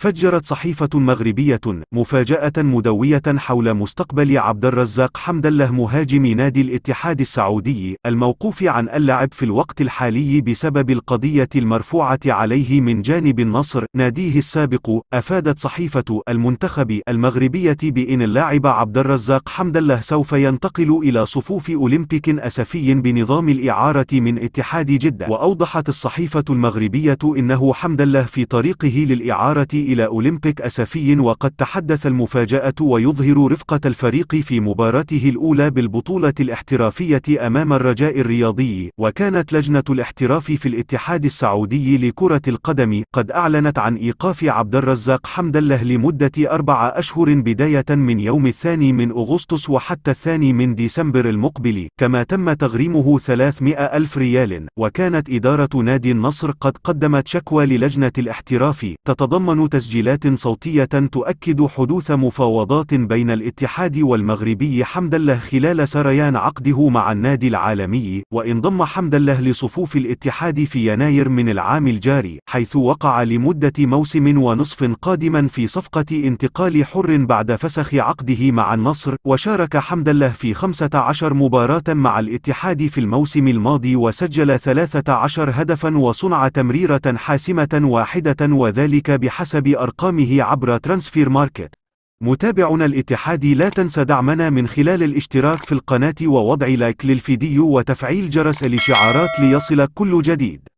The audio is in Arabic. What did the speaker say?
فجرت صحيفة مغربية مفاجأة مدوية حول مستقبل عبد الرزاق حمد الله مهاجم نادي الاتحاد السعودي الموقوف عن اللعب في الوقت الحالي بسبب القضية المرفوعة عليه من جانب النصر ناديه السابق أفادت صحيفة المنتخب المغربية بإن اللاعب عبد الرزاق حمد الله سوف ينتقل إلى صفوف أولمبيك أسفي بنظام الإعارة من اتحاد جدة وأوضحت الصحيفة المغربية إنه حمد الله في طريقه للإعارة إلى أولمبيك أسفي وقد تحدث المفاجأة ويظهر رفقة الفريق في مباراته الأولى بالبطولة الاحترافية أمام الرجاء الرياضي وكانت لجنة الاحتراف في الاتحاد السعودي لكرة القدم قد أعلنت عن إيقاف عبد الرزاق حمد الله لمدة أربع أشهر بداية من يوم الثاني من أغسطس وحتى الثاني من ديسمبر المقبل كما تم تغريمه 300 ألف ريال وكانت إدارة نادي النصر قد قدمت شكوى للجنة الاحتراف تتضمن تسجيلات صوتية تؤكد حدوث مفاوضات بين الاتحاد والمغربي حمد الله خلال سريان عقده مع النادي العالمي، وانضم حمد الله لصفوف الاتحاد في يناير من العام الجاري، حيث وقع لمدة موسم ونصف قادما في صفقة انتقال حر بعد فسخ عقده مع النصر، وشارك حمد الله في 15 مباراة مع الاتحاد في الموسم الماضي وسجل 13 هدفا وصنع تمريرة حاسمة واحدة وذلك بحسب بأرقامه أرقامه عبر ترانسفير ماركت. متابعنا الاتحادي لا تنسى دعمنا من خلال الاشتراك في القناة ووضع لايك للفيديو وتفعيل جرس الإشعارات ليصلك كل جديد